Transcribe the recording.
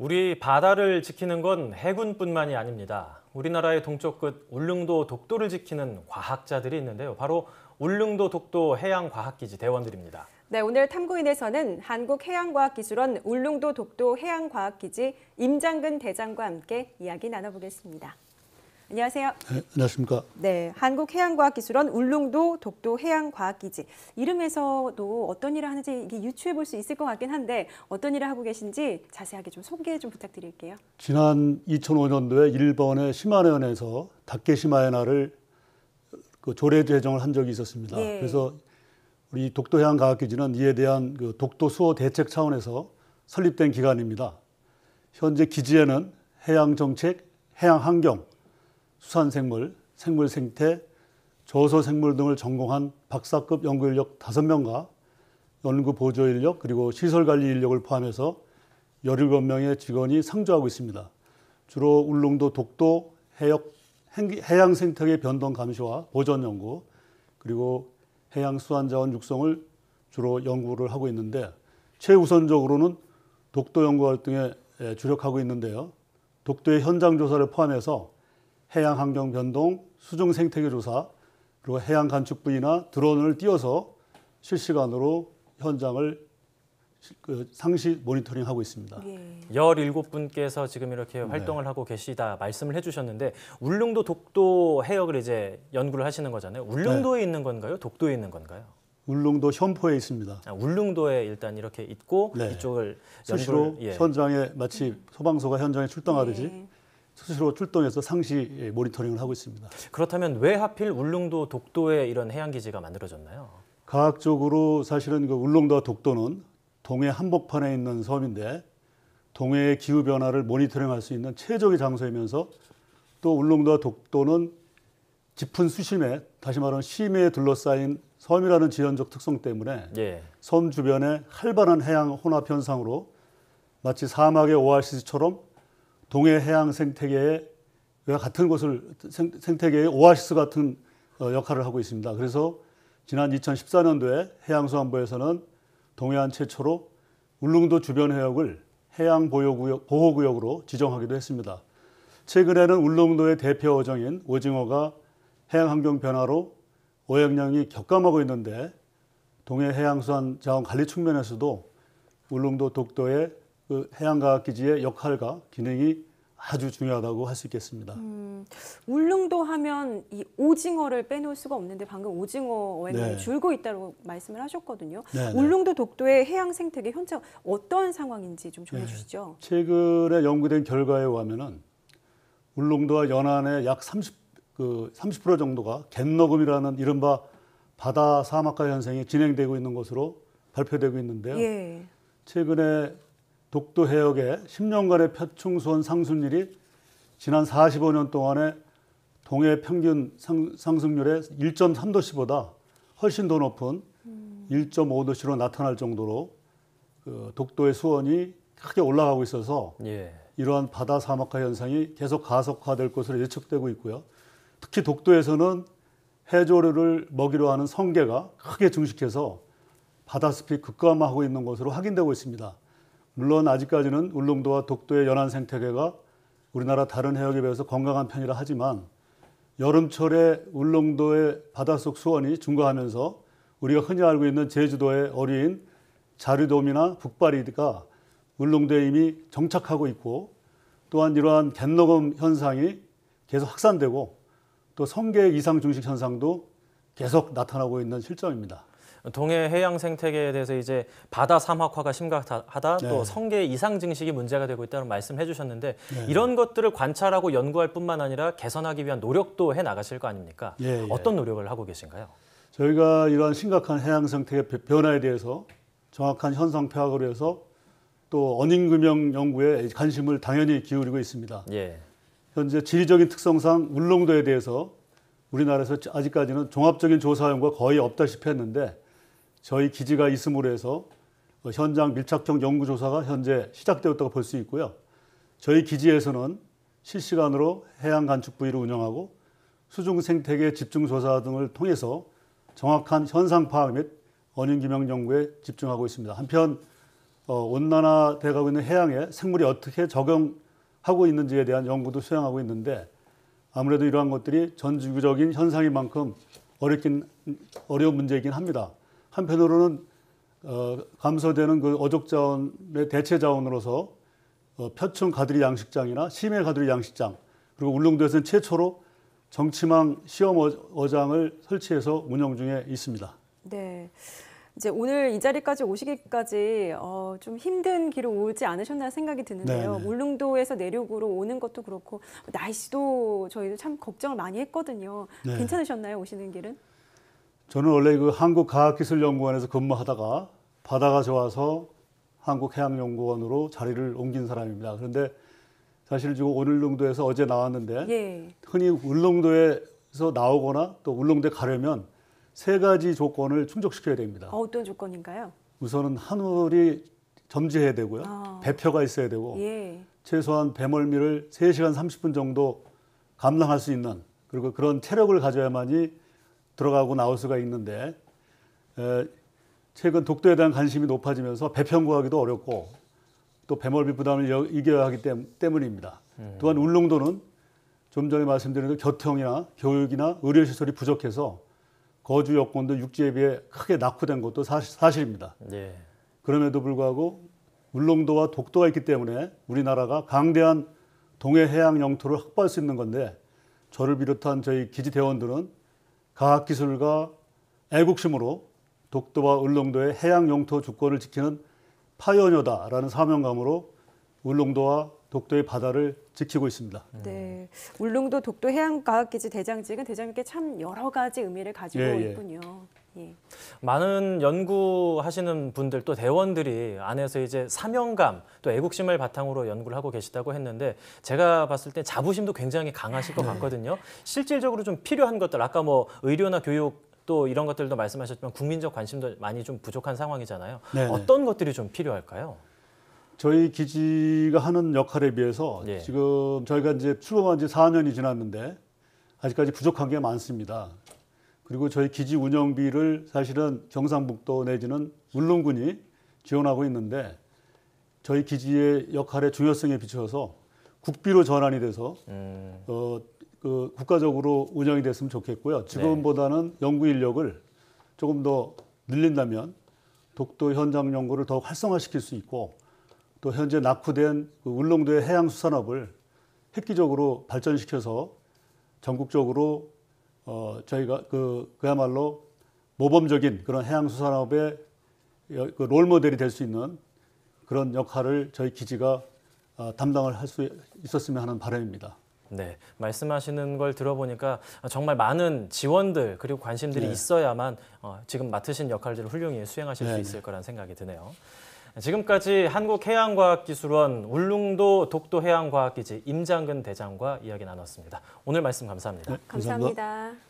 우리 바다를 지키는 건 해군뿐만이 아닙니다. 우리나라의 동쪽 끝 울릉도 독도를 지키는 과학자들이 있는데요. 바로 울릉도 독도 해양과학기지 대원들입니다. 네, 오늘 탐구인에서는 한국해양과학기술원 울릉도 독도 해양과학기지 임장근 대장과 함께 이야기 나눠보겠습니다. 안녕하세요. 네, 안녕하십니까. 네, 한국해양과학기술원 울릉도 독도 해양과학기지 이름에서도 어떤 일을 하는지 이게 유추해 볼 수 있을 것 같긴 한데 어떤 일을 하고 계신지 자세하게 좀 소개 좀 부탁드릴게요. 지난 2005년도에 일본의 시마네현에서 다케시마에나를 그 조례 제정을 한 적이 있었습니다. 예. 그래서 우리 독도 해양과학기지는 이에 대한 그 독도 수호 대책 차원에서 설립된 기관입니다. 현재 기지에는 해양 정책, 해양 환경, 수산생물, 생물생태, 저소생물 등을 전공한 박사급 연구인력 5명과 연구 보조 인력 그리고 시설 관리 인력을 포함해서 17명의 직원이 상주하고 있습니다. 주로 울릉도 독도 해역 해양 생태계 변동 감시와 보전 연구 그리고 해양 수산 자원 육성을 주로 연구를 하고 있는데 최우선적으로는 독도 연구 활동에 주력하고 있는데요. 독도의 현장 조사를 포함해서 해양 환경 변동, 수중 생태계 조사, 그리고 해양 간축부이나 드론을 띄워서 실시간으로 현장을 그 상시 모니터링하고 있습니다. 예. 17분께서 지금 이렇게 네. 활동을 네. 하고 계시다 말씀을 해주셨는데 울릉도 독도 해역을 이제 연구를 하시는 거잖아요. 울릉도에 네. 있는 건가요? 독도에 있는 건가요? 울릉도 현포에 있습니다. 아, 울릉도에 일단 이렇게 있고 네. 이쪽을 연구를, 수시로 예. 현장에 마치 소방서가 현장에 출동하듯이 예. 스스로 출동해서 상시 모니터링을 하고 있습니다. 그렇다면 왜 하필 울릉도 독도에 이런 해양 기지가 만들어졌나요? 과학적으로 사실은 그 울릉도와 독도는 동해 한복판에 있는 섬인데 동해의 기후 변화를 모니터링할 수 있는 최적의 장소이면서 또 울릉도와 독도는 깊은 수심에 다시 말하면 심해에 둘러싸인 섬이라는 지형적 특성 때문에 예. 섬 주변에 활발한 해양 혼합 현상으로 마치 사막의 오아시스처럼 동해 해양 생태계와 같은 곳을 생태계의 오아시스 같은 어, 역할을 하고 있습니다. 그래서 지난 2014년도에 해양수산부에서는 동해안 최초로 울릉도 주변 해역을 해양 보호구역, 보호구역으로 지정하기도 했습니다. 최근에는 울릉도의 대표 어종인 오징어가 해양 환경 변화로 오역량이 격감하고 있는데 동해 해양수산 자원 관리 측면에서도 울릉도 독도의 그 해양과학기지의 역할과 기능이 아주 중요하다고 할 수 있겠습니다. 음, 울릉도 하면 이 오징어를 빼놓을 수가 없는데 방금 오징어의 네. 줄고 있다고 말씀을 하셨거든요. 네, 네, 울릉도 독도의 해양 생태계 현재 어떤 상황인지 좀 네. 전해주시죠. 최근에 연구된 결과에 의하면 울릉도와 연안의 약 30, 그 30% 정도가 갯너금이라는 이른바 바다 사막화 현상이 진행되고 있는 것으로 발표되고 있는데요. 예. 최근에 독도 해역에 10년간의 표충수온 상승률이 지난 45년 동안의 동해 평균 상승률의 1.3도씨보다 훨씬 더 높은 1.5도씨로 나타날 정도로 그 독도의 수온이 크게 올라가고 있어서 예. 이러한 바다 사막화 현상이 계속 가속화될 것으로 예측되고 있고요. 특히 독도에서는 해조류를 먹이로 하는 성게가 크게 증식해서 바다숲이 극감화하고 있는 것으로 확인되고 있습니다. 물론 아직까지는 울릉도와 독도의 연안 생태계가 우리나라 다른 해역에 비해서 건강한 편이라 하지만 여름철에 울릉도의 바닷속 수온이 증가하면서 우리가 흔히 알고 있는 제주도의 어류인 자류돔이나 북바리가 울릉도에 이미 정착하고 있고 또한 이러한 갯녹음 현상이 계속 확산되고 또 성계 이상 중식 현상도 계속 나타나고 있는 실정입니다. 동해 해양 생태계에 대해서 이제 바다 삼학화가 심각하다 네. 또 성계 이상 증식이 문제가 되고 있다는 말씀해 주셨는데 네. 이런 것들을 관찰하고 연구할 뿐만 아니라 개선하기 위한 노력도 해 나가실 거 아닙니까? 예, 예. 어떤 노력을 하고 계신가요? 저희가 이러한 심각한 해양 생태계 변화에 대해서 정확한 현상 파악을 해서 또 언인금융 연구에 관심을 당연히 기울이고 있습니다. 예. 현재 지리적인 특성상 울릉도에 대해서 우리나라에서 아직까지는 종합적인 조사 연구가 거의 없다시피 했는데 저희 기지가 있음으로 해서 현장 밀착형 연구조사가 현재 시작되었다고 볼 수 있고요. 저희 기지에서는 실시간으로 해양 관측 부위를 운영하고 수중 생태계 집중 조사 등을 통해서 정확한 현상 파악 및 원인 규명 연구에 집중하고 있습니다. 한편 어, 온난화돼가고 있는 해양에 생물이 어떻게 적용하고 있는지에 대한 연구도 수행하고 있는데 아무래도 이러한 것들이 전 지구적인 현상인 만큼 어렵긴 어려운 문제이긴 합니다. 한편으로는 어, 감소되는 그 어족 자원의 대체 자원으로서 어, 표충 가두리 양식장이나 심해 가두리 양식장 그리고 울릉도에서는 최초로 정치망 시험 어, 어장을 설치해서 운영 중에 있습니다. 네. 이제 오늘 이 자리까지 오시기까지 어, 좀 힘든 길을 오지 않으셨나 생각이 드는데요. 네네. 네. 울릉도에서 내륙으로 오는 것도 그렇고 날씨도 저희도 참 걱정을 많이 했거든요. 네. 괜찮으셨나요 오시는 길은? 저는 원래 그 한국과학기술연구원에서 근무하다가 바다가 좋아서 한국해양연구원으로 자리를 옮긴 사람입니다. 그런데 사실 지금 오늘릉도에서 어제 나왔는데 예. 흔히 울릉도에서 나오거나 또 울릉도에 가려면 세 가지 조건을 충족시켜야 됩니다. 아, 어떤 조건인가요? 우선은 하늘이 점지해야 되고요. 아. 배표가 있어야 되고 예. 최소한 배멀미를 세시간 삼십 분 정도 감당할 수 있는 그리고 그런 체력을 가져야만이 들어가고 나올 수가 있는데 최근 독도에 대한 관심이 높아지면서 배편 구하기도 어렵고 또 배멀비 부담을 이겨야 하기 때문, 입니다 음. 또한 울릉도는 좀 전에 말씀드린 교통이나 교육이나 의료시설이 부족해서 거주 여건도 육지에 비해 크게 낙후된 것도 사실, 입니다 네. 그럼에도 불구하고 울릉도와 독도가 있기 때문에 우리나라가 강대한 동해 해양 영토를 확보할 수 있는 건데 저를 비롯한 저희 기지 대원들은 과학기술과 애국심으로 독도와 울릉도의 해양 영토 주권을 지키는 파이어녀다라는 사명감으로 울릉도와 독도의 바다를 지키고 있습니다. 네. 네, 울릉도 독도 해양과학기지 대장직은 대장님께 참 여러 가지 의미를 가지고 예, 예. 있군요. 예. 많은 연구하시는 분들 또 대원들이 안에서 이제 사명감 또 애국심을 바탕으로 연구를 하고 계시다고 했는데 제가 봤을 때 자부심도 굉장히 강하실 것 네. 같거든요. 실질적으로 좀 필요한 것들 아까 뭐 의료나 교육 또 이런 것들도 말씀하셨지만 국민적 관심도 많이 좀 부족한 상황이잖아요. 네, 네. 어떤 것들이 좀 필요할까요? 저희 기지가 하는 역할에 비해서 예. 지금 저희가 이제 출범한 지 4년이 지났는데 아직까지 부족한 게 많습니다. 그리고 저희 기지 운영비를 사실은 경상북도 내지는 울릉군이 지원하고 있는데 저희 기지의 역할의 중요성에 비춰서 국비로 전환이 돼서 음. 어, 그 국가적으로 운영이 됐으면 좋겠고요. 지금보다는 네. 연구 인력을 조금 더 늘린다면 독도 현장 연구를 더 활성화시킬 수 있고 또 현재 낙후된 그 울릉도의 해양 수산업을 획기적으로 발전시켜서 전국적으로 어, 저희가 그, 그야말로 모범적인 그런 해양수산업의 그 롤모델이 될 수 있는 그런 역할을 저희 기지가 아, 담당을 할 수 있었으면 하는 바람입니다. 네, 말씀하시는 걸 들어보니까 정말 많은 지원들 그리고 관심들이 네. 있어야만 어, 지금 맡으신 역할들을 훌륭히 수행하실 네. 수 네. 있을 거란 생각이 드네요. 지금까지 한국해양과학기술원 울릉도 독도해양과학기지 임장근 대장과 이야기 나눴습니다. 오늘 말씀 감사합니다. 네, 감사합니다. 감사합니다.